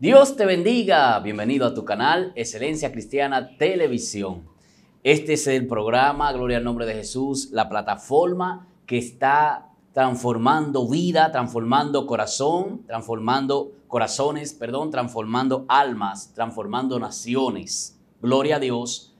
Dios te bendiga. Bienvenido a tu canal Excelencia Cristiana Televisión. Este es el programa Gloria al Nombre de Jesús, la plataforma que está transformando vida, transformando corazón, transformando corazones, perdón, transformando almas, transformando naciones. Gloria a Dios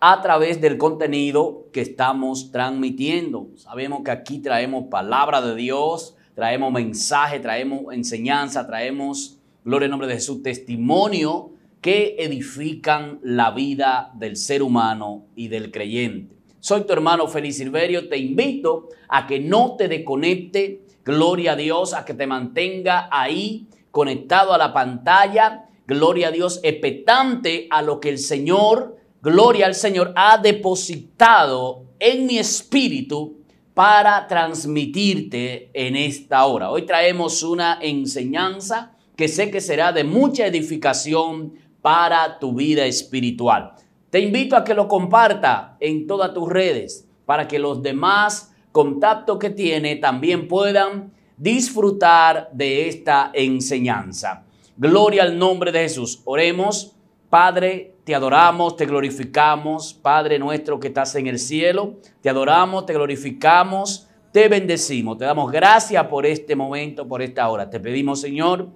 a través del contenido que estamos transmitiendo. Sabemos que aquí traemos palabra de Dios, traemos mensaje, traemos enseñanza, traemos gloria en nombre de Jesús, testimonio que edifican la vida del ser humano y del creyente. Soy tu hermano Feliz Silverio, te invito a que no te desconecte, gloria a Dios, a que te mantenga ahí conectado a la pantalla, gloria a Dios, expectante a lo que el Señor, gloria al Señor, ha depositado en mi espíritu para transmitirte en esta hora. Hoy traemos una enseñanza que sé que será de mucha edificación para tu vida espiritual. Te invito a que lo comparta en todas tus redes para que los demás contactos que tiene también puedan disfrutar de esta enseñanza. Gloria al nombre de Jesús. Oremos, Padre, te adoramos, te glorificamos, Padre nuestro que estás en el cielo, te adoramos, te glorificamos, te bendecimos, te damos gracias por este momento, por esta hora. Te pedimos, Señor,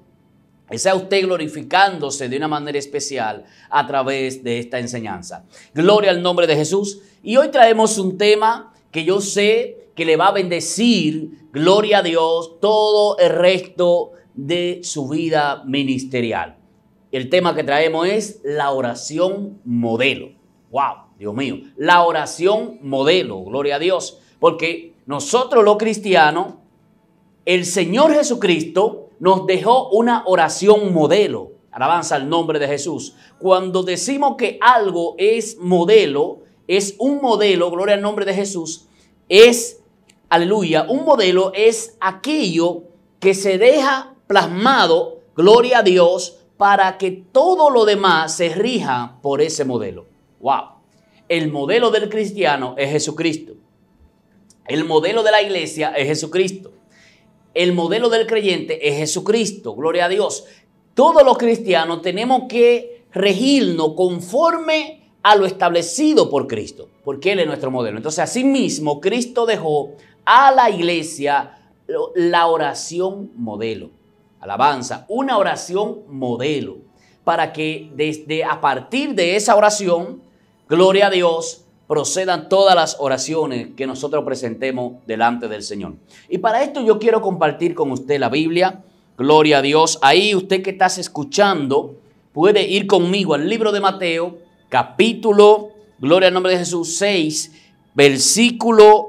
sea usted glorificándose de una manera especial a través de esta enseñanza. Gloria al nombre de Jesús. Y hoy traemos un tema que yo sé que le va a bendecir, gloria a Dios, todo el resto de su vida ministerial. El tema que traemos es la oración modelo. ¡Wow! Dios mío, la oración modelo, gloria a Dios. Porque nosotros los cristianos, el Señor Jesucristo, nos dejó una oración modelo. Alabanza el nombre de Jesús. Cuando decimos que algo es modelo, es un modelo, gloria al nombre de Jesús, es, aleluya, un modelo es aquello que se deja plasmado, gloria a Dios, para que todo lo demás se rija por ese modelo. ¡Wow! El modelo del cristiano es Jesucristo. El modelo de la iglesia es Jesucristo el modelo del creyente es Jesucristo, gloria a Dios. Todos los cristianos tenemos que regirnos conforme a lo establecido por Cristo, porque Él es nuestro modelo. Entonces, asimismo, Cristo dejó a la iglesia la oración modelo. Alabanza, una oración modelo, para que desde a partir de esa oración, gloria a Dios, procedan todas las oraciones que nosotros presentemos delante del Señor. Y para esto yo quiero compartir con usted la Biblia. Gloria a Dios. Ahí usted que estás escuchando puede ir conmigo al libro de Mateo, capítulo, gloria al nombre de Jesús 6, versículo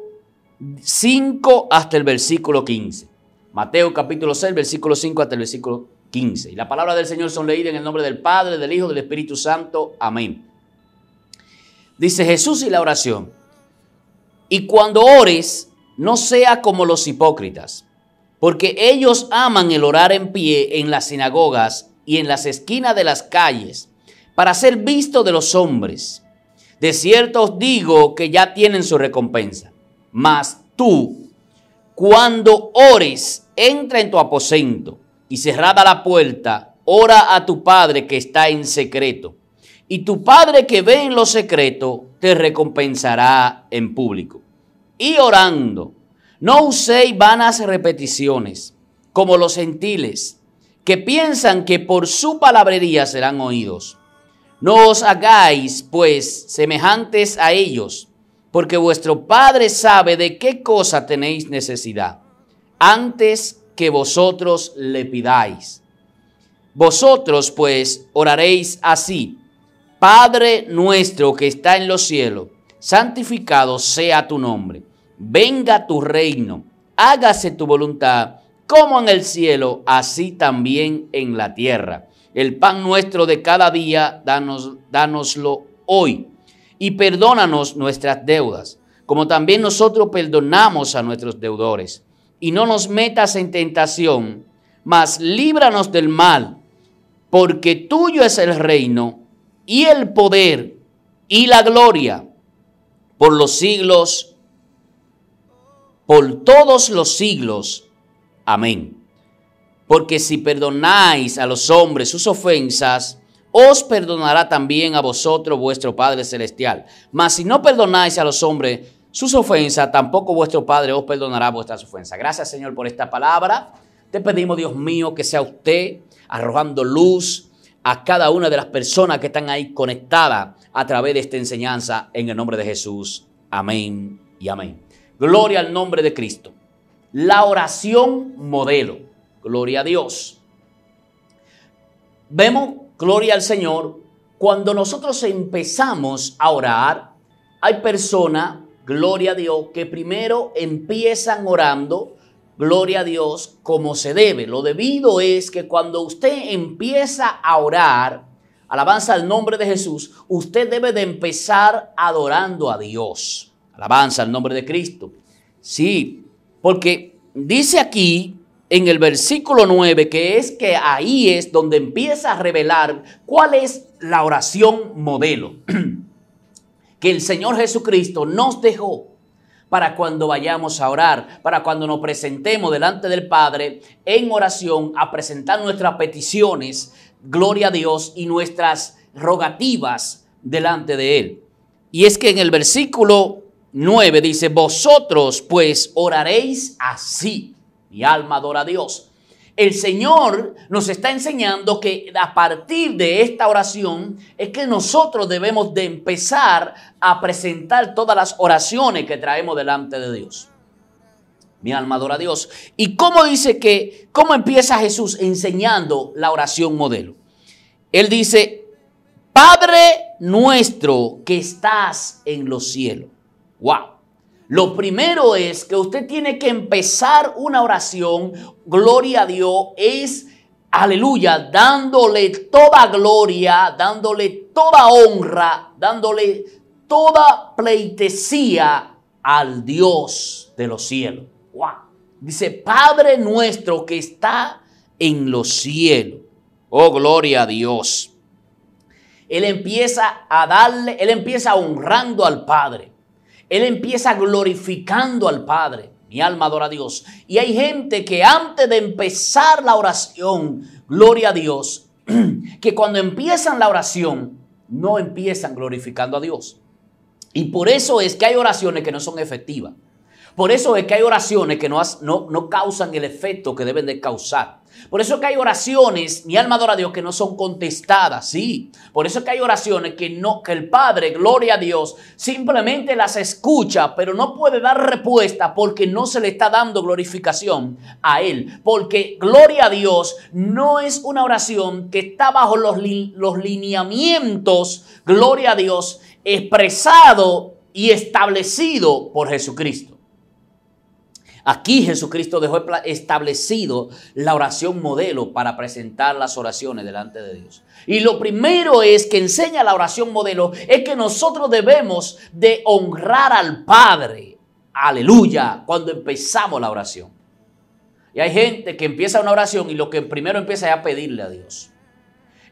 5 hasta el versículo 15. Mateo capítulo 6, versículo 5 hasta el versículo 15. Y la palabra del Señor son leídas en el nombre del Padre, del Hijo, del Espíritu Santo. Amén. Dice Jesús y la oración. Y cuando ores, no sea como los hipócritas, porque ellos aman el orar en pie en las sinagogas y en las esquinas de las calles, para ser visto de los hombres. De cierto os digo que ya tienen su recompensa. Mas tú, cuando ores, entra en tu aposento y cerrada la puerta, ora a tu Padre que está en secreto y tu Padre que ve en lo secreto te recompensará en público. Y orando, no uséis vanas repeticiones, como los gentiles, que piensan que por su palabrería serán oídos. No os hagáis, pues, semejantes a ellos, porque vuestro Padre sabe de qué cosa tenéis necesidad, antes que vosotros le pidáis. Vosotros, pues, oraréis así. Padre nuestro que está en los cielos, santificado sea tu nombre, venga tu reino, hágase tu voluntad, como en el cielo, así también en la tierra. El pan nuestro de cada día, danos, danoslo hoy, y perdónanos nuestras deudas, como también nosotros perdonamos a nuestros deudores. Y no nos metas en tentación, mas líbranos del mal, porque tuyo es el reino y el poder y la gloria por los siglos, por todos los siglos. Amén. Porque si perdonáis a los hombres sus ofensas, os perdonará también a vosotros vuestro Padre Celestial. Mas si no perdonáis a los hombres sus ofensas, tampoco vuestro Padre os perdonará vuestras ofensas. Gracias Señor por esta palabra. Te pedimos, Dios mío, que sea usted arrojando luz, a cada una de las personas que están ahí conectadas a través de esta enseñanza en el nombre de Jesús. Amén y amén. Gloria al nombre de Cristo. La oración modelo. Gloria a Dios. Vemos, gloria al Señor, cuando nosotros empezamos a orar, hay personas, gloria a Dios, que primero empiezan orando gloria a Dios, como se debe. Lo debido es que cuando usted empieza a orar, alabanza al nombre de Jesús, usted debe de empezar adorando a Dios. Alabanza al nombre de Cristo. Sí, porque dice aquí en el versículo 9 que es que ahí es donde empieza a revelar cuál es la oración modelo que el Señor Jesucristo nos dejó para cuando vayamos a orar, para cuando nos presentemos delante del Padre en oración a presentar nuestras peticiones, gloria a Dios, y nuestras rogativas delante de Él. Y es que en el versículo 9 dice, vosotros pues oraréis así. Mi alma adora a Dios el Señor nos está enseñando que a partir de esta oración es que nosotros debemos de empezar a presentar todas las oraciones que traemos delante de Dios. Mi alma adora a Dios. ¿Y cómo dice que, cómo empieza Jesús enseñando la oración modelo? Él dice, Padre nuestro que estás en los cielos. ¡Wow! Lo primero es que usted tiene que empezar una oración, gloria a Dios, es aleluya, dándole toda gloria, dándole toda honra, dándole toda pleitesía al Dios de los cielos. Dice, Padre nuestro que está en los cielos. Oh, gloria a Dios. Él empieza a darle, él empieza honrando al Padre. Él empieza glorificando al Padre. Mi alma adora a Dios. Y hay gente que antes de empezar la oración, gloria a Dios, que cuando empiezan la oración, no empiezan glorificando a Dios. Y por eso es que hay oraciones que no son efectivas. Por eso es que hay oraciones que no, no, causan el efecto que deben de causar. Por eso que hay oraciones, mi alma adora a Dios, que no son contestadas, sí. Por eso que hay oraciones que no, que el Padre, gloria a Dios, simplemente las escucha, pero no puede dar respuesta porque no se le está dando glorificación a Él. Porque, gloria a Dios, no es una oración que está bajo los, los lineamientos, gloria a Dios, expresado y establecido por Jesucristo. Aquí Jesucristo dejó establecido la oración modelo para presentar las oraciones delante de Dios. Y lo primero es que enseña la oración modelo es que nosotros debemos de honrar al Padre. Aleluya, cuando empezamos la oración. Y hay gente que empieza una oración y lo que primero empieza es a pedirle a Dios.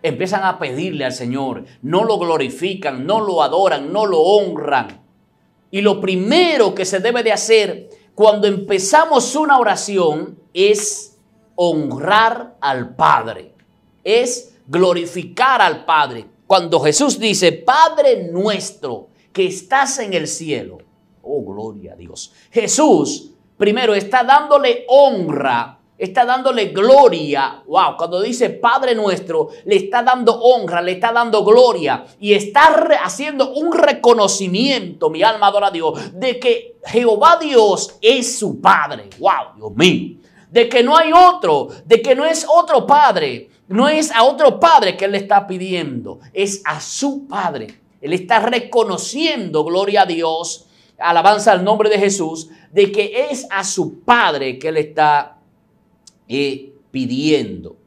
Empiezan a pedirle al Señor, no lo glorifican, no lo adoran, no lo honran. Y lo primero que se debe de hacer cuando empezamos una oración es honrar al Padre, es glorificar al Padre. Cuando Jesús dice, Padre nuestro que estás en el cielo, oh gloria a Dios, Jesús primero está dándole honra está dándole gloria. Wow, cuando dice Padre nuestro, le está dando honra, le está dando gloria y está haciendo un reconocimiento, mi alma adora a Dios, de que Jehová Dios es su Padre. Wow, Dios mío. De que no hay otro, de que no es otro Padre, no es a otro Padre que Él le está pidiendo, es a su Padre. Él está reconociendo, gloria a Dios, alabanza al nombre de Jesús, de que es a su Padre que le está eh, pidiendo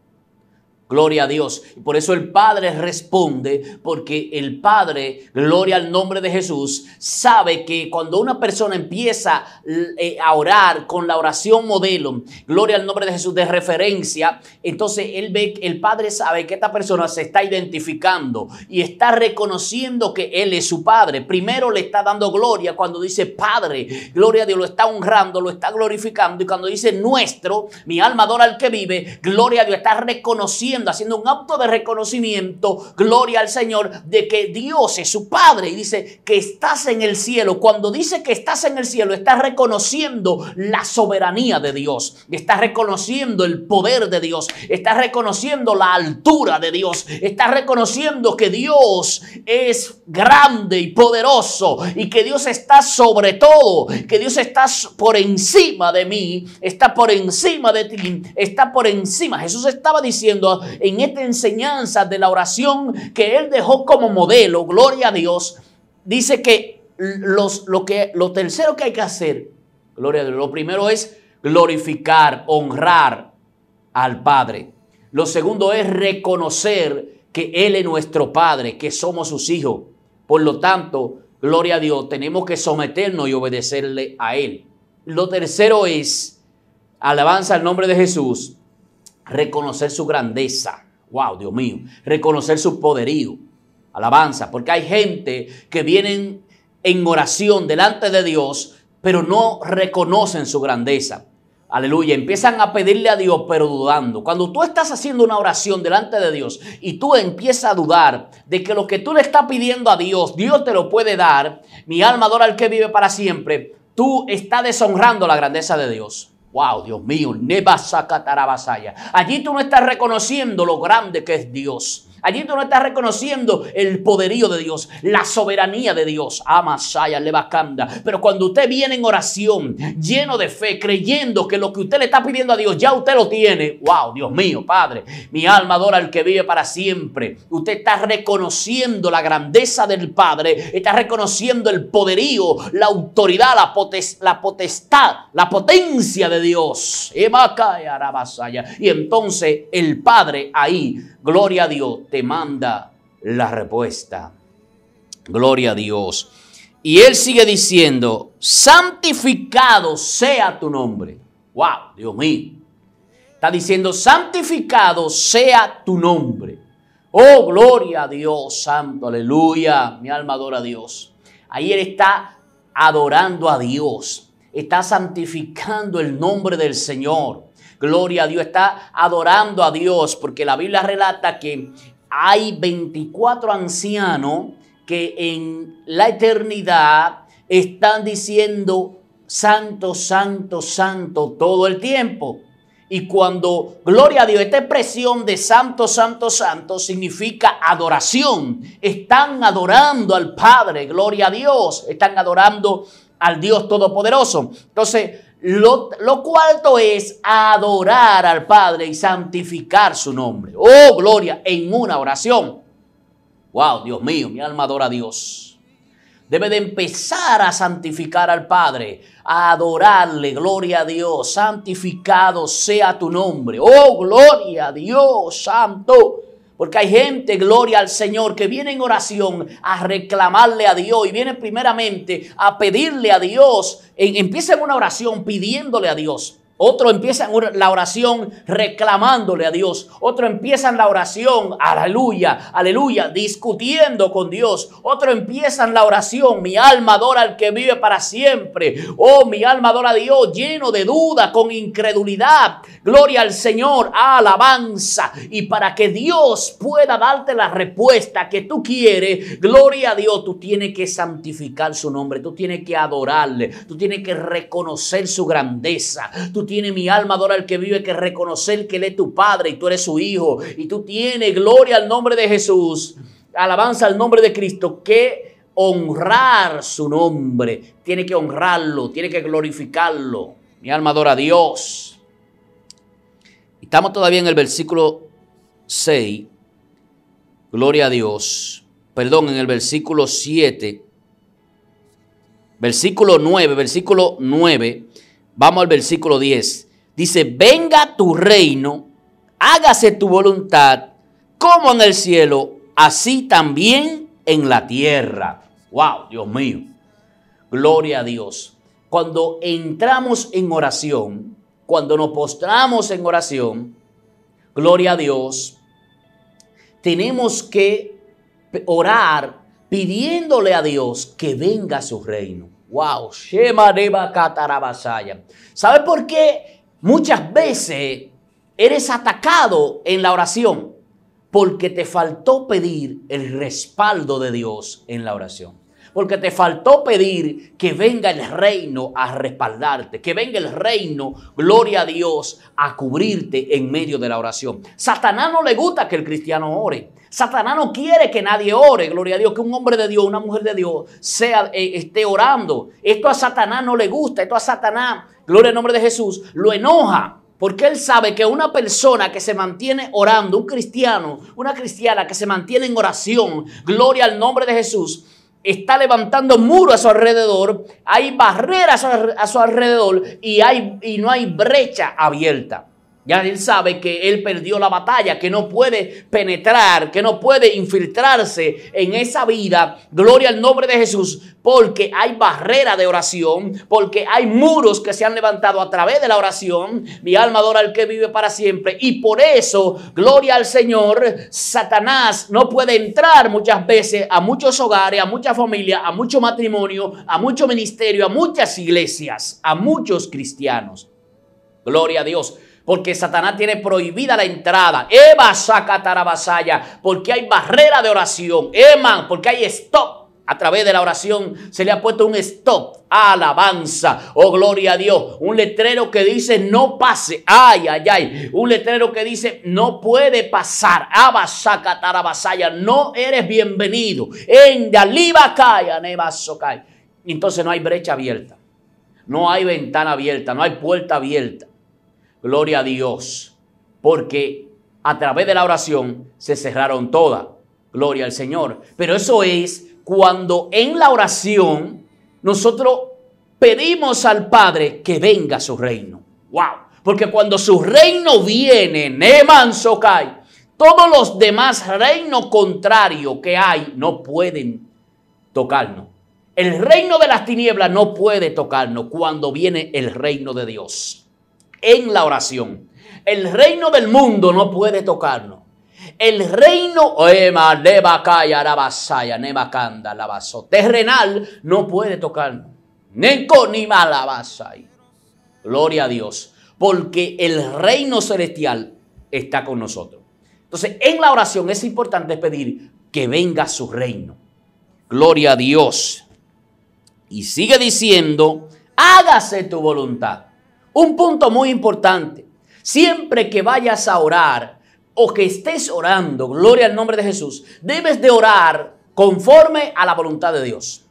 Gloria a Dios. por eso el Padre responde, porque el Padre, gloria al nombre de Jesús, sabe que cuando una persona empieza eh, a orar con la oración modelo, gloria al nombre de Jesús de referencia, entonces él ve, el Padre sabe que esta persona se está identificando y está reconociendo que él es su Padre. Primero le está dando gloria cuando dice Padre, gloria a Dios, lo está honrando, lo está glorificando y cuando dice nuestro, mi alma adora al que vive, gloria a Dios, está reconociendo haciendo un acto de reconocimiento, gloria al Señor, de que Dios es su Padre y dice que estás en el cielo. Cuando dice que estás en el cielo, estás reconociendo la soberanía de Dios, estás reconociendo el poder de Dios, estás reconociendo la altura de Dios, estás reconociendo que Dios es grande y poderoso y que Dios está sobre todo, que Dios está por encima de mí, está por encima de ti, está por encima. Jesús estaba diciendo en esta enseñanza de la oración que él dejó como modelo, gloria a Dios, dice que, los, lo, que lo tercero que hay que hacer, gloria a Dios, lo primero es glorificar, honrar al Padre. Lo segundo es reconocer que Él es nuestro Padre, que somos sus hijos. Por lo tanto, gloria a Dios, tenemos que someternos y obedecerle a Él. Lo tercero es, alabanza al nombre de Jesús, reconocer su grandeza. Wow, Dios mío, reconocer su poderío. Alabanza, porque hay gente que vienen en oración delante de Dios, pero no reconocen su grandeza. Aleluya, empiezan a pedirle a Dios, pero dudando. Cuando tú estás haciendo una oración delante de Dios y tú empiezas a dudar de que lo que tú le estás pidiendo a Dios, Dios te lo puede dar, mi alma adora al que vive para siempre, tú estás deshonrando la grandeza de Dios. Wow, Dios mío, Allí tú no estás reconociendo lo grande que es Dios. Allí tú no estás reconociendo el poderío de Dios, la soberanía de Dios. Amasaya, ah, Levacanda. Pero cuando usted viene en oración, lleno de fe, creyendo que lo que usted le está pidiendo a Dios ya usted lo tiene. Wow, Dios mío, Padre. Mi alma adora al que vive para siempre. Usted está reconociendo la grandeza del Padre. Está reconociendo el poderío, la autoridad, la, la potestad, la potencia de Dios. Eh, y entonces el Padre ahí Gloria a Dios, te manda la respuesta. Gloria a Dios. Y él sigue diciendo, santificado sea tu nombre. Wow, Dios mío. Está diciendo, santificado sea tu nombre. Oh, gloria a Dios, santo, aleluya. Mi alma adora a Dios. Ahí él está adorando a Dios. Está santificando el nombre del Señor. Gloria a Dios, está adorando a Dios, porque la Biblia relata que hay 24 ancianos que en la eternidad están diciendo santo, santo, santo todo el tiempo. Y cuando, gloria a Dios, esta expresión de santo, santo, santo significa adoración. Están adorando al Padre, gloria a Dios. Están adorando al Dios Todopoderoso. Entonces, lo, cuarto es adorar al Padre y santificar su nombre. Oh, gloria, en una oración. Wow, Dios mío, mi alma adora a Dios. Debe de empezar a santificar al Padre, a adorarle, gloria a Dios, santificado sea tu nombre. Oh, gloria a Dios, santo. Porque hay gente, gloria al Señor, que viene en oración a reclamarle a Dios y viene primeramente a pedirle a Dios. Empieza en una oración pidiéndole a Dios. Otro empiezan la oración reclamándole a Dios. Otro empiezan la oración, aleluya, aleluya, discutiendo con Dios. Otro empiezan la oración, mi alma adora al que vive para siempre. Oh, mi alma adora a Dios, lleno de duda, con incredulidad. Gloria al Señor, alabanza. Y para que Dios pueda darte la respuesta que tú quieres, gloria a Dios, tú tienes que santificar su nombre, tú tienes que adorarle, tú tienes que reconocer su grandeza, tú tiene mi alma adora al que vive, que reconocer que Él es tu Padre y tú eres su Hijo. Y tú tienes, gloria al nombre de Jesús, alabanza al nombre de Cristo, que honrar su nombre. Tiene que honrarlo, tiene que glorificarlo. Mi alma adora a Dios. Estamos todavía en el versículo 6. Gloria a Dios. Perdón, en el versículo 7. Versículo 9, versículo 9. Vamos al versículo 10. Dice, venga tu reino, hágase tu voluntad, como en el cielo, así también en la tierra. ¡Wow! Dios mío. Gloria a Dios. Cuando entramos en oración, cuando nos postramos en oración, gloria a Dios, tenemos que orar pidiéndole a Dios que venga su reino. Wow, Shema ¿Sabes por qué muchas veces eres atacado en la oración? Porque te faltó pedir el respaldo de Dios en la oración porque te faltó pedir que venga el reino a respaldarte, que venga el reino, gloria a Dios, a cubrirte en medio de la oración. Satanás no le gusta que el cristiano ore. Satanás no quiere que nadie ore, gloria a Dios, que un hombre de Dios, una mujer de Dios, sea, eh, esté orando. Esto a Satanás no le gusta, esto a Satanás, gloria al nombre de Jesús, lo enoja. Porque él sabe que una persona que se mantiene orando, un cristiano, una cristiana que se mantiene en oración, gloria al nombre de Jesús, está levantando muro a su alrededor, hay barreras a su alrededor y, hay, y no hay brecha abierta. Ya él sabe que él perdió la batalla, que no puede penetrar, que no puede infiltrarse en esa vida. Gloria al nombre de Jesús, porque hay barrera de oración, porque hay muros que se han levantado a través de la oración. Mi alma adora al que vive para siempre. Y por eso, gloria al Señor, Satanás no puede entrar muchas veces a muchos hogares, a muchas familias, a mucho matrimonio, a mucho ministerio, a muchas iglesias, a muchos cristianos. Gloria a Dios porque Satanás tiene prohibida la entrada. Eva tarabasaya. porque hay barrera de oración. Eman, porque hay stop a través de la oración se le ha puesto un stop, alabanza, oh gloria a Dios, un letrero que dice no pase, ay, ay, ay, un letrero que dice no puede pasar, tarabasaya. no eres bienvenido, en nevaso Nevasokai. Entonces no hay brecha abierta, no hay ventana abierta, no hay puerta abierta. Gloria a Dios. Porque a través de la oración se cerraron todas. Gloria al Señor. Pero eso es cuando en la oración nosotros pedimos al Padre que venga su reino. ¡Wow! Porque cuando su reino viene, Neman Sokai, todos los demás reinos contrarios que hay no pueden tocarnos. El reino de las tinieblas no puede tocarnos cuando viene el reino de Dios en la oración. El reino del mundo no puede tocarnos. El reino terrenal no puede tocarnos. Gloria a Dios. Porque el reino celestial está con nosotros. Entonces, en la oración es importante pedir que venga su reino. Gloria a Dios. Y sigue diciendo, hágase tu voluntad. Un punto muy importante. Siempre que vayas a orar o que estés orando, gloria al nombre de Jesús, debes de orar conforme a la voluntad de Dios.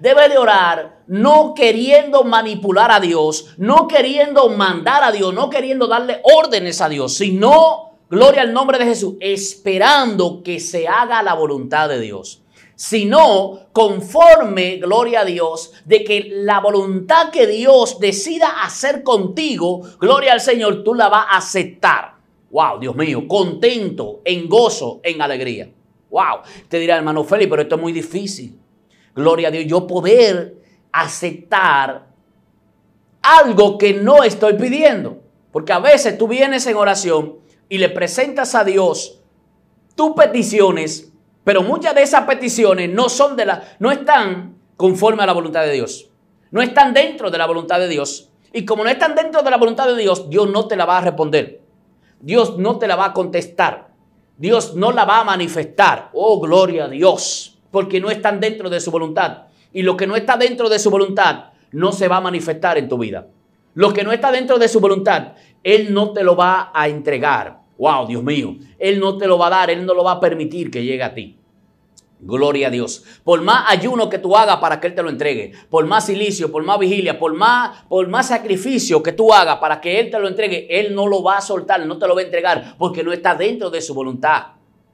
Debes de orar no queriendo manipular a Dios, no queriendo mandar a Dios, no queriendo darle órdenes a Dios, sino, gloria al nombre de Jesús, esperando que se haga la voluntad de Dios sino conforme, gloria a Dios, de que la voluntad que Dios decida hacer contigo, gloria al Señor, tú la vas a aceptar. Wow, Dios mío, contento, en gozo, en alegría. Wow, te dirá hermano Félix, pero esto es muy difícil. Gloria a Dios, yo poder aceptar algo que no estoy pidiendo. Porque a veces tú vienes en oración y le presentas a Dios tus peticiones pero muchas de esas peticiones no son de la, no están conforme a la voluntad de Dios. No están dentro de la voluntad de Dios. Y como no están dentro de la voluntad de Dios, Dios no te la va a responder. Dios no te la va a contestar. Dios no la va a manifestar. Oh, gloria a Dios. Porque no están dentro de su voluntad. Y lo que no está dentro de su voluntad no se va a manifestar en tu vida. Lo que no está dentro de su voluntad, Él no te lo va a entregar. Wow, Dios mío, Él no te lo va a dar, Él no lo va a permitir que llegue a ti. Gloria a Dios. Por más ayuno que tú hagas para que Él te lo entregue, por más silicio, por más vigilia, por más, por más sacrificio que tú hagas para que Él te lo entregue, Él no lo va a soltar, no te lo va a entregar porque no está dentro de su voluntad.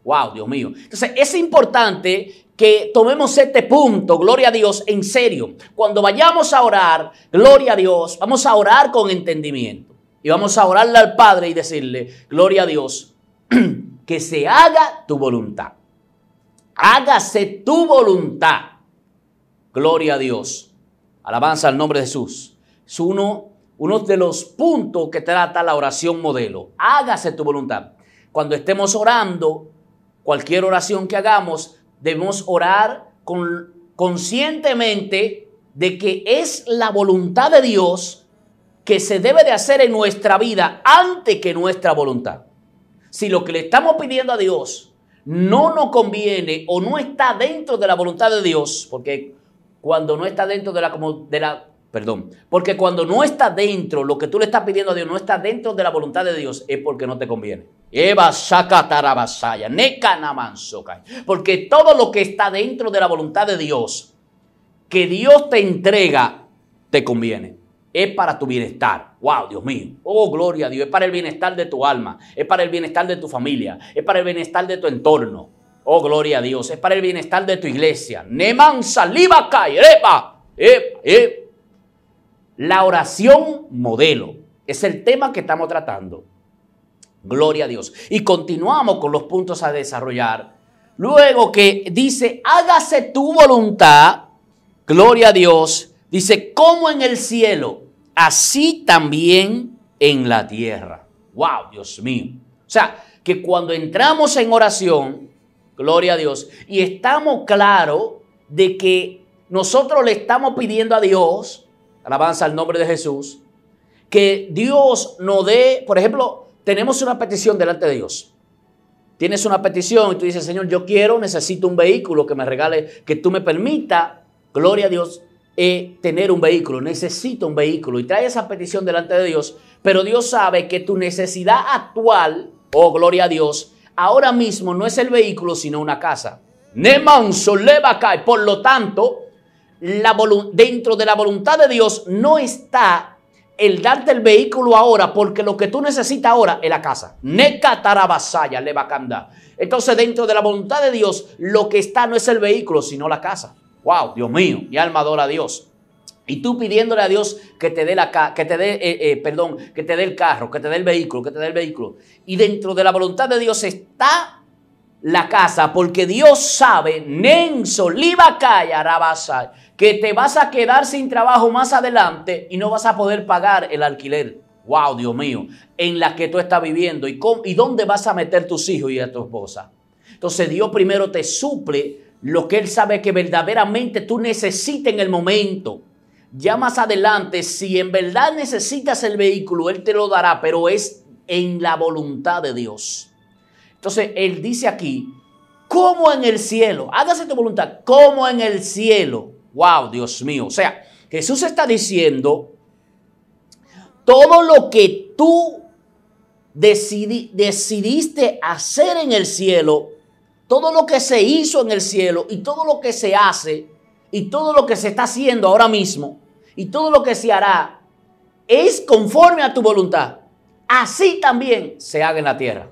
Wow, Dios mío. Entonces es importante que tomemos este punto, gloria a Dios, en serio. Cuando vayamos a orar, gloria a Dios, vamos a orar con entendimiento y vamos a orarle al Padre y decirle, gloria a Dios, que se haga tu voluntad. Hágase tu voluntad. Gloria a Dios. Alabanza al nombre de Jesús. Es uno, uno de los puntos que trata la oración modelo. Hágase tu voluntad. Cuando estemos orando, cualquier oración que hagamos, debemos orar con, conscientemente de que es la voluntad de Dios que se debe de hacer en nuestra vida antes que nuestra voluntad. Si lo que le estamos pidiendo a Dios no nos conviene o no está dentro de la voluntad de Dios, porque cuando no está dentro de la, perdón, porque cuando no está dentro, lo que tú le estás pidiendo a Dios no está dentro de la voluntad de Dios, es porque no te conviene. Porque todo lo que está dentro de la voluntad de Dios, que Dios te entrega, te conviene es para tu bienestar. Wow, Dios mío. Oh, gloria a Dios. Es para el bienestar de tu alma. Es para el bienestar de tu familia. Es para el bienestar de tu entorno. Oh, gloria a Dios. Es para el bienestar de tu iglesia. Neman saliva caerepa. La oración modelo es el tema que estamos tratando. Gloria a Dios. Y continuamos con los puntos a desarrollar. Luego que dice, hágase tu voluntad. Gloria a Dios. Dice, como en el cielo, así también en la tierra. ¡Wow, Dios mío! O sea, que cuando entramos en oración, gloria a Dios, y estamos claros de que nosotros le estamos pidiendo a Dios, alabanza al nombre de Jesús, que Dios nos dé, por ejemplo, tenemos una petición delante de Dios. Tienes una petición y tú dices, Señor, yo quiero, necesito un vehículo que me regale, que tú me permita, gloria a Dios, tener un vehículo, necesito un vehículo y trae esa petición delante de Dios, pero Dios sabe que tu necesidad actual, oh gloria a Dios, ahora mismo no es el vehículo, sino una casa. Por lo tanto, la dentro de la voluntad de Dios no está el darte el vehículo ahora, porque lo que tú necesitas ahora es la casa. Entonces, dentro de la voluntad de Dios, lo que está no es el vehículo, sino la casa. Wow, Dios mío, y alma a Dios. Y tú pidiéndole a Dios que te dé la que te dé, eh, eh, perdón, que te dé el carro, que te dé el vehículo, que te dé el vehículo. Y dentro de la voluntad de Dios está la casa, porque Dios sabe, Nenso, Libacaya, rabasa que te vas a quedar sin trabajo más adelante y no vas a poder pagar el alquiler. Wow, Dios mío, en la que tú estás viviendo y, y dónde vas a meter tus hijos y a tu esposa. Entonces Dios primero te suple lo que Él sabe que verdaderamente tú necesitas en el momento. Ya más adelante, si en verdad necesitas el vehículo, Él te lo dará, pero es en la voluntad de Dios. Entonces, Él dice aquí, como en el cielo, hágase tu voluntad, como en el cielo. Wow, Dios mío. O sea, Jesús está diciendo, todo lo que tú decidiste hacer en el cielo, todo lo que se hizo en el cielo y todo lo que se hace y todo lo que se está haciendo ahora mismo y todo lo que se hará es conforme a tu voluntad. Así también se haga en la tierra.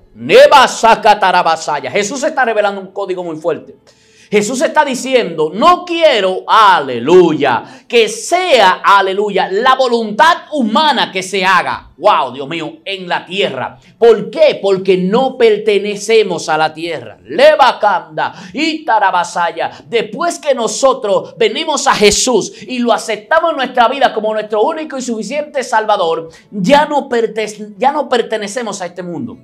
Jesús está revelando un código muy fuerte. Jesús está diciendo, no quiero, aleluya, que sea, aleluya, la voluntad humana que se haga, wow, Dios mío, en la tierra. ¿Por qué? Porque no pertenecemos a la tierra. Levacanda y Tarabasaya. Después que nosotros venimos a Jesús y lo aceptamos en nuestra vida como nuestro único y suficiente Salvador, ya no, ya no pertenecemos a este mundo.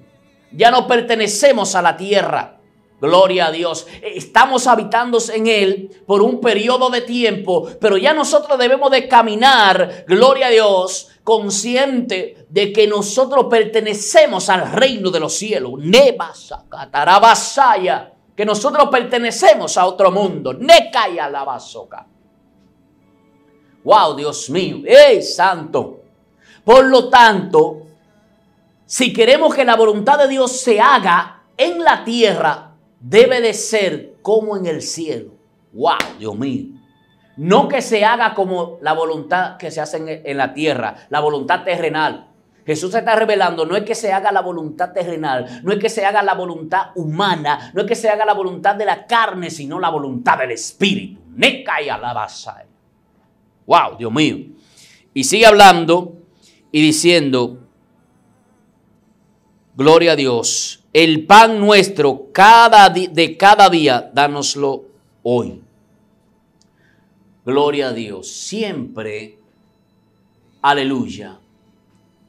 Ya no pertenecemos a la tierra. Gloria a Dios. Eh, estamos habitándose en Él por un periodo de tiempo, pero ya nosotros debemos de caminar, gloria a Dios, consciente de que nosotros pertenecemos al reino de los cielos. que nosotros pertenecemos a otro mundo. calla la basoca. Wow, Dios mío, ¡ey, santo! Por lo tanto, si queremos que la voluntad de Dios se haga en la tierra, debe de ser como en el cielo. ¡Wow, Dios mío! No que se haga como la voluntad que se hace en, la tierra, la voluntad terrenal. Jesús se está revelando, no es que se haga la voluntad terrenal, no es que se haga la voluntad humana, no es que se haga la voluntad de la carne, sino la voluntad del Espíritu. Neca y Wow, Dios mío. Y sigue hablando y diciendo, gloria a Dios el pan nuestro cada de cada día, dánoslo hoy. Gloria a Dios. Siempre, aleluya,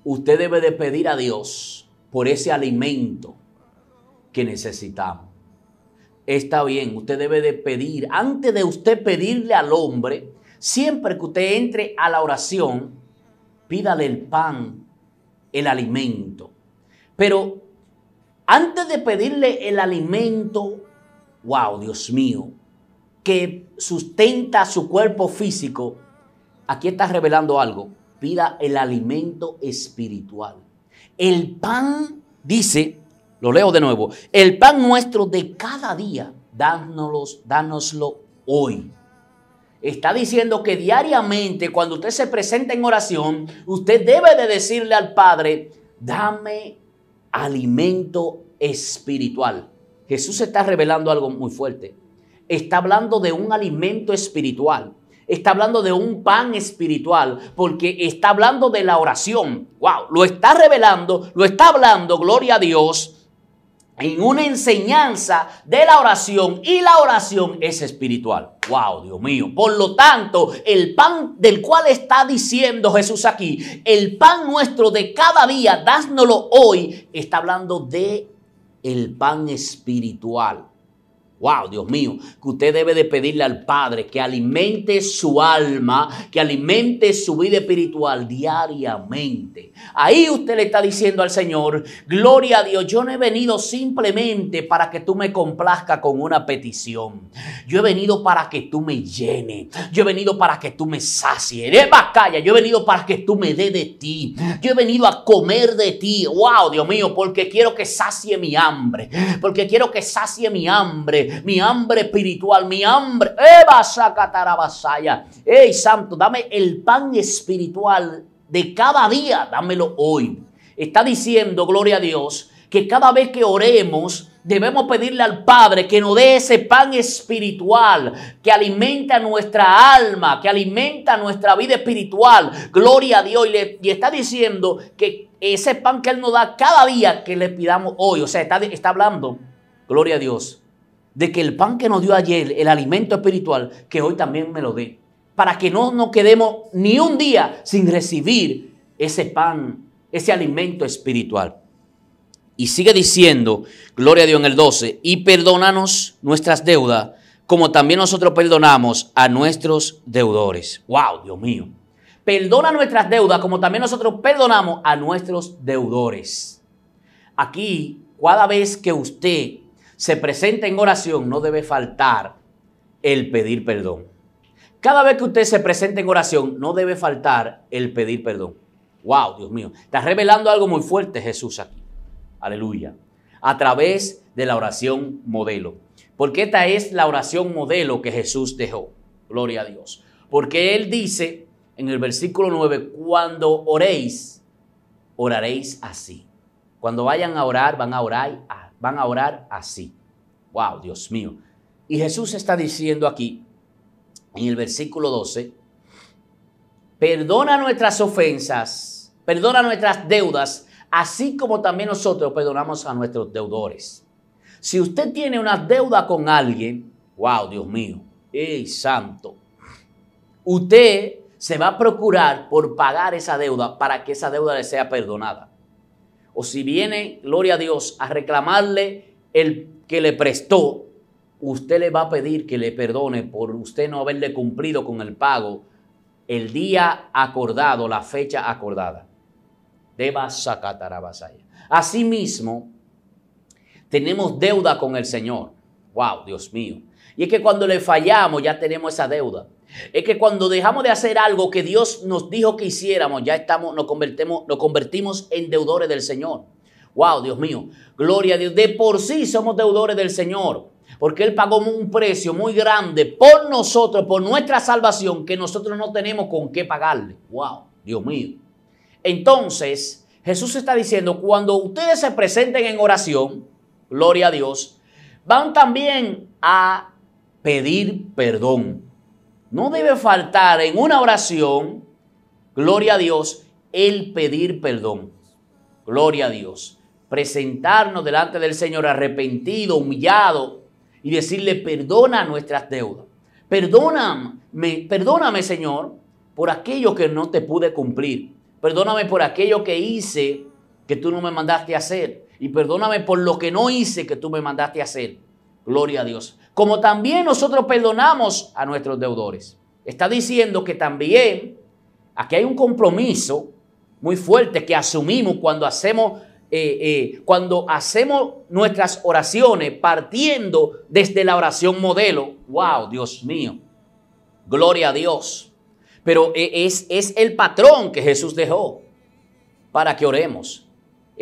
usted debe de pedir a Dios por ese alimento que necesitamos. Está bien, usted debe de pedir, antes de usted pedirle al hombre, siempre que usted entre a la oración, pídale el pan, el alimento. Pero antes de pedirle el alimento, wow, Dios mío, que sustenta su cuerpo físico, aquí está revelando algo. Pida el alimento espiritual. El pan, dice, lo leo de nuevo, el pan nuestro de cada día, dánoslo, hoy. Está diciendo que diariamente cuando usted se presenta en oración, usted debe de decirle al Padre, dame alimento espiritual. Jesús está revelando algo muy fuerte. Está hablando de un alimento espiritual. Está hablando de un pan espiritual porque está hablando de la oración. Wow, lo está revelando, lo está hablando, gloria a Dios, en una enseñanza de la oración y la oración es espiritual. Wow, Dios mío. Por lo tanto, el pan del cual está diciendo Jesús aquí, el pan nuestro de cada día, dásnoslo hoy, está hablando de el pan espiritual. Wow, Dios mío, que usted debe de pedirle al Padre que alimente su alma, que alimente su vida espiritual diariamente. Ahí usted le está diciendo al Señor, gloria a Dios, yo no he venido simplemente para que tú me complazca con una petición. Yo he venido para que tú me llenes. Yo he venido para que tú me sacies. calla, yo he venido para que tú me dé de ti. Yo he venido a comer de ti. Wow, Dios mío, porque quiero que sacie mi hambre. Porque quiero que sacie mi hambre mi hambre espiritual, mi hambre. Eva sacatarabasaya. Ey, santo, dame el pan espiritual de cada día, dámelo hoy. Está diciendo, gloria a Dios, que cada vez que oremos, Debemos pedirle al Padre que nos dé ese pan espiritual que alimenta nuestra alma, que alimenta nuestra vida espiritual. Gloria a Dios. Y, está diciendo que ese pan que Él nos da cada día que le pidamos hoy, o sea, está, está hablando, gloria a Dios, de que el pan que nos dio ayer, el alimento espiritual, que hoy también me lo dé. Para que no nos quedemos ni un día sin recibir ese pan, ese alimento espiritual. Y sigue diciendo, gloria a Dios en el 12, y perdónanos nuestras deudas, como también nosotros perdonamos a nuestros deudores. ¡Wow, Dios mío! Perdona nuestras deudas, como también nosotros perdonamos a nuestros deudores. Aquí, cada vez que usted se presenta en oración, no debe faltar el pedir perdón. Cada vez que usted se presenta en oración, no debe faltar el pedir perdón. Wow, Dios mío. Está revelando algo muy fuerte Jesús aquí. Aleluya. A través de la oración modelo. Porque esta es la oración modelo que Jesús dejó. Gloria a Dios. Porque Él dice en el versículo 9, cuando oréis, oraréis así. Cuando vayan a orar, van a orar, a, van a orar así. Wow, Dios mío. Y Jesús está diciendo aquí, en el versículo 12, perdona nuestras ofensas, perdona nuestras deudas, así como también nosotros perdonamos a nuestros deudores. Si usted tiene una deuda con alguien, wow, Dios mío, ¡ey, santo! Usted se va a procurar por pagar esa deuda para que esa deuda le sea perdonada o si viene, gloria a Dios, a reclamarle el que le prestó, usted le va a pedir que le perdone por usted no haberle cumplido con el pago el día acordado, la fecha acordada. Deba sacatarabasaya. Asimismo, tenemos deuda con el Señor. Wow, Dios mío. Y es que cuando le fallamos ya tenemos esa deuda. Es que cuando dejamos de hacer algo que Dios nos dijo que hiciéramos, ya estamos, nos convertimos, nos convertimos en deudores del Señor. Wow, Dios mío, gloria a Dios. De por sí somos deudores del Señor, porque Él pagó un precio muy grande por nosotros, por nuestra salvación, que nosotros no tenemos con qué pagarle. Wow, Dios mío. Entonces, Jesús está diciendo, cuando ustedes se presenten en oración, gloria a Dios, van también a pedir perdón no debe faltar en una oración, gloria a Dios, el pedir perdón. Gloria a Dios. Presentarnos delante del Señor arrepentido, humillado y decirle perdona nuestras deudas. Perdóname, perdóname Señor por aquello que no te pude cumplir. Perdóname por aquello que hice que tú no me mandaste a hacer. Y perdóname por lo que no hice que tú me mandaste a hacer. Gloria a Dios como también nosotros perdonamos a nuestros deudores. Está diciendo que también aquí hay un compromiso muy fuerte que asumimos cuando hacemos, eh, eh, cuando hacemos nuestras oraciones partiendo desde la oración modelo. ¡Wow, Dios mío! Gloria a Dios. Pero eh, es, es el patrón que Jesús dejó para que oremos.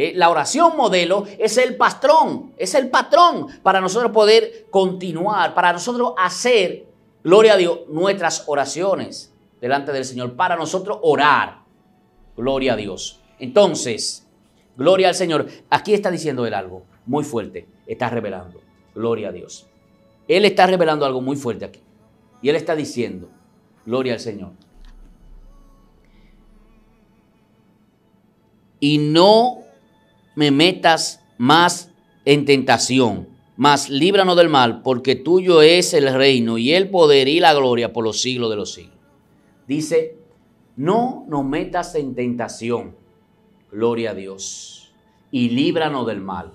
Eh, la oración modelo es el patrón, es el patrón para nosotros poder continuar, para nosotros hacer, gloria a Dios, nuestras oraciones delante del Señor, para nosotros orar. Gloria a Dios. Entonces, gloria al Señor. Aquí está diciendo él algo muy fuerte, está revelando. Gloria a Dios. Él está revelando algo muy fuerte aquí. Y él está diciendo, gloria al Señor. Y no me metas más en tentación, más líbranos del mal, porque tuyo es el reino y el poder y la gloria por los siglos de los siglos. Dice, no nos metas en tentación, gloria a Dios, y líbranos del mal.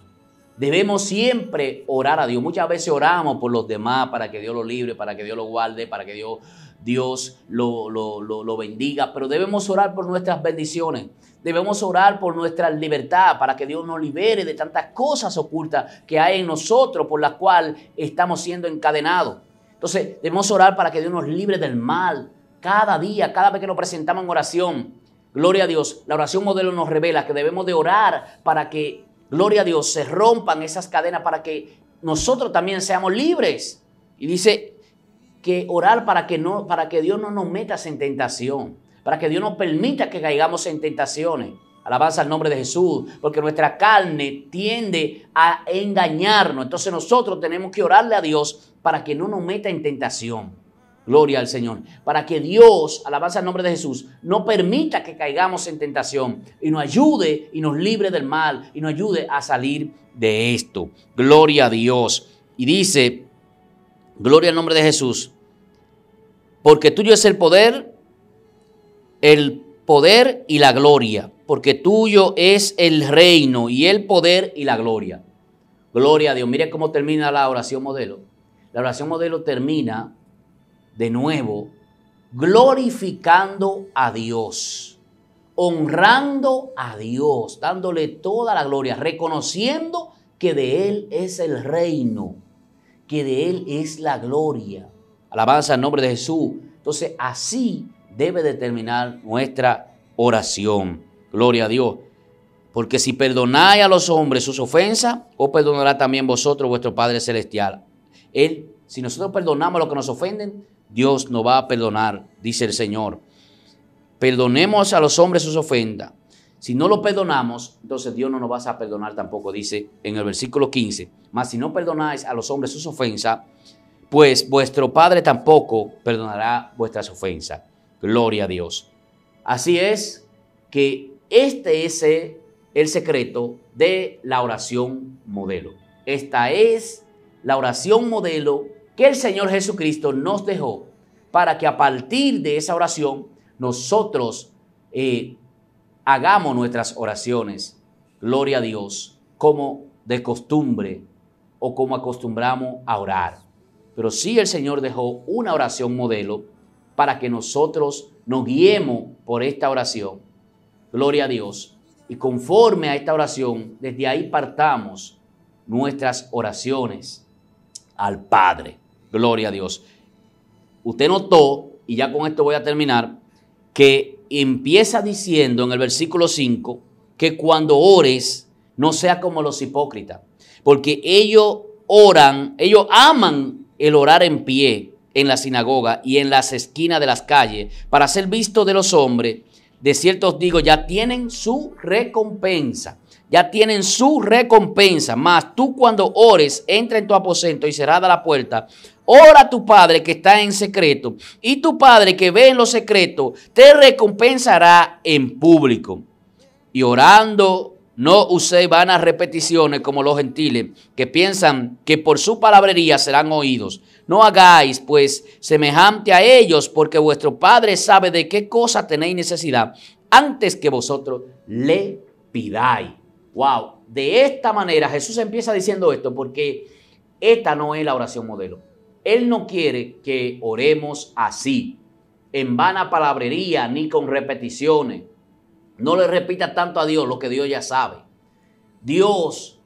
Debemos siempre orar a Dios. Muchas veces oramos por los demás para que Dios los libre, para que Dios los guarde, para que Dios Dios lo, lo, lo, bendiga. Pero debemos orar por nuestras bendiciones. Debemos orar por nuestra libertad para que Dios nos libere de tantas cosas ocultas que hay en nosotros por las cuales estamos siendo encadenados. Entonces, debemos orar para que Dios nos libre del mal. Cada día, cada vez que nos presentamos en oración, gloria a Dios, la oración modelo nos revela que debemos de orar para que, gloria a Dios, se rompan esas cadenas, para que nosotros también seamos libres. Y dice que orar para que, no, para que Dios no nos metas en tentación, para que Dios no permita que caigamos en tentaciones. Alabanza al nombre de Jesús, porque nuestra carne tiende a engañarnos. Entonces nosotros tenemos que orarle a Dios para que no nos meta en tentación. Gloria al Señor. Para que Dios, alabanza al nombre de Jesús, no permita que caigamos en tentación y nos ayude y nos libre del mal y nos ayude a salir de esto. Gloria a Dios. Y dice Gloria al nombre de Jesús. Porque tuyo es el poder, el poder y la gloria. Porque tuyo es el reino y el poder y la gloria. Gloria a Dios. Mira cómo termina la oración modelo. La oración modelo termina de nuevo glorificando a Dios, honrando a Dios, dándole toda la gloria, reconociendo que de Él es el reino que de Él es la gloria. Alabanza en nombre de Jesús. Entonces así debe determinar nuestra oración. Gloria a Dios. Porque si perdonáis a los hombres sus ofensas, os perdonará también vosotros vuestro Padre Celestial. Él, si nosotros perdonamos a los que nos ofenden, Dios nos va a perdonar, dice el Señor. Perdonemos a los hombres sus ofensas si no lo perdonamos, entonces Dios no nos va a perdonar tampoco, dice en el versículo 15. Mas si no perdonáis a los hombres sus ofensas, pues vuestro Padre tampoco perdonará vuestras ofensas. Gloria a Dios. Así es que este es el secreto de la oración modelo. Esta es la oración modelo que el Señor Jesucristo nos dejó para que a partir de esa oración nosotros eh, hagamos nuestras oraciones, gloria a Dios, como de costumbre o como acostumbramos a orar. Pero sí el Señor dejó una oración modelo para que nosotros nos guiemos por esta oración. Gloria a Dios. Y conforme a esta oración, desde ahí partamos nuestras oraciones al Padre. Gloria a Dios. Usted notó, y ya con esto voy a terminar, que empieza diciendo en el versículo 5 que cuando ores no sea como los hipócritas, porque ellos oran, ellos aman el orar en pie en la sinagoga y en las esquinas de las calles para ser visto de los hombres. De cierto os digo, ya tienen su recompensa, ya tienen su recompensa, más tú cuando ores, entra en tu aposento y cerrada la puerta, Ora tu Padre que está en secreto, y tu Padre que ve en lo secreto, te recompensará en público. Y orando, no uséis vanas repeticiones como los gentiles, que piensan que por su palabrería serán oídos. No hagáis, pues, semejante a ellos, porque vuestro Padre sabe de qué cosa tenéis necesidad antes que vosotros le pidáis. ¡Wow! De esta manera Jesús empieza diciendo esto, porque esta no es la oración modelo. Él no quiere que oremos así, en vana palabrería ni con repeticiones. No le repita tanto a Dios lo que Dios ya sabe. Dios,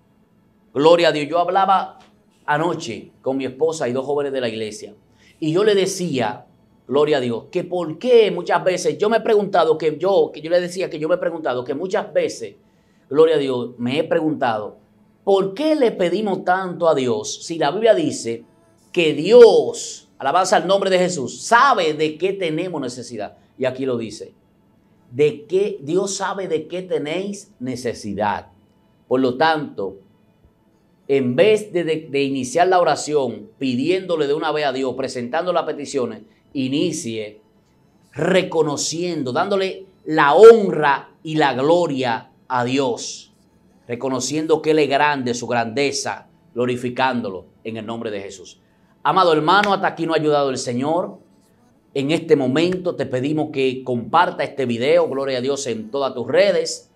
gloria a Dios. Yo hablaba anoche con mi esposa y dos jóvenes de la iglesia y yo le decía, gloria a Dios, que por qué muchas veces yo me he preguntado que yo, que yo le decía que yo me he preguntado que muchas veces, gloria a Dios, me he preguntado, ¿por qué le pedimos tanto a Dios si la Biblia dice que Dios, alabanza al nombre de Jesús, sabe de qué tenemos necesidad. Y aquí lo dice, de qué Dios sabe de qué tenéis necesidad. Por lo tanto, en vez de, de, de, iniciar la oración pidiéndole de una vez a Dios, presentando las peticiones, inicie reconociendo, dándole la honra y la gloria a Dios, reconociendo que Él es grande, su grandeza, glorificándolo en el nombre de Jesús. Amado hermano, hasta aquí no ha ayudado el Señor. En este momento te pedimos que comparta este video, gloria a Dios, en todas tus redes,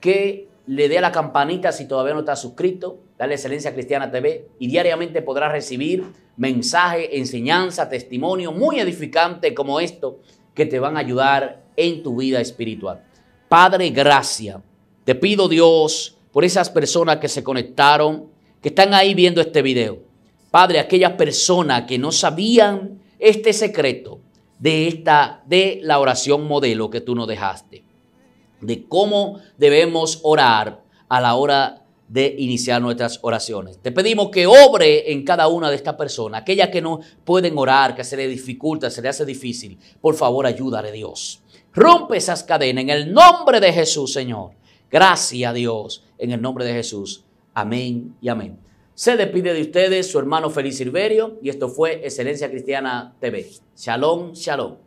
que le dé a la campanita si todavía no estás suscrito, dale Excelencia Cristiana TV y diariamente podrás recibir mensaje, enseñanza, testimonio muy edificante como esto que te van a ayudar en tu vida espiritual. Padre, gracias. Te pido Dios por esas personas que se conectaron, que están ahí viendo este video. Padre, aquellas personas que no sabían este secreto de, esta, de la oración modelo que tú nos dejaste, de cómo debemos orar a la hora de iniciar nuestras oraciones. Te pedimos que obre en cada una de estas personas, aquellas que no pueden orar, que se le dificulta, se le hace difícil. Por favor, ayúdale Dios. Rompe esas cadenas en el nombre de Jesús, Señor. Gracias a Dios, en el nombre de Jesús. Amén y amén. Se despide de ustedes su hermano Feliz Silverio y esto fue Excelencia Cristiana TV. Shalom, shalom.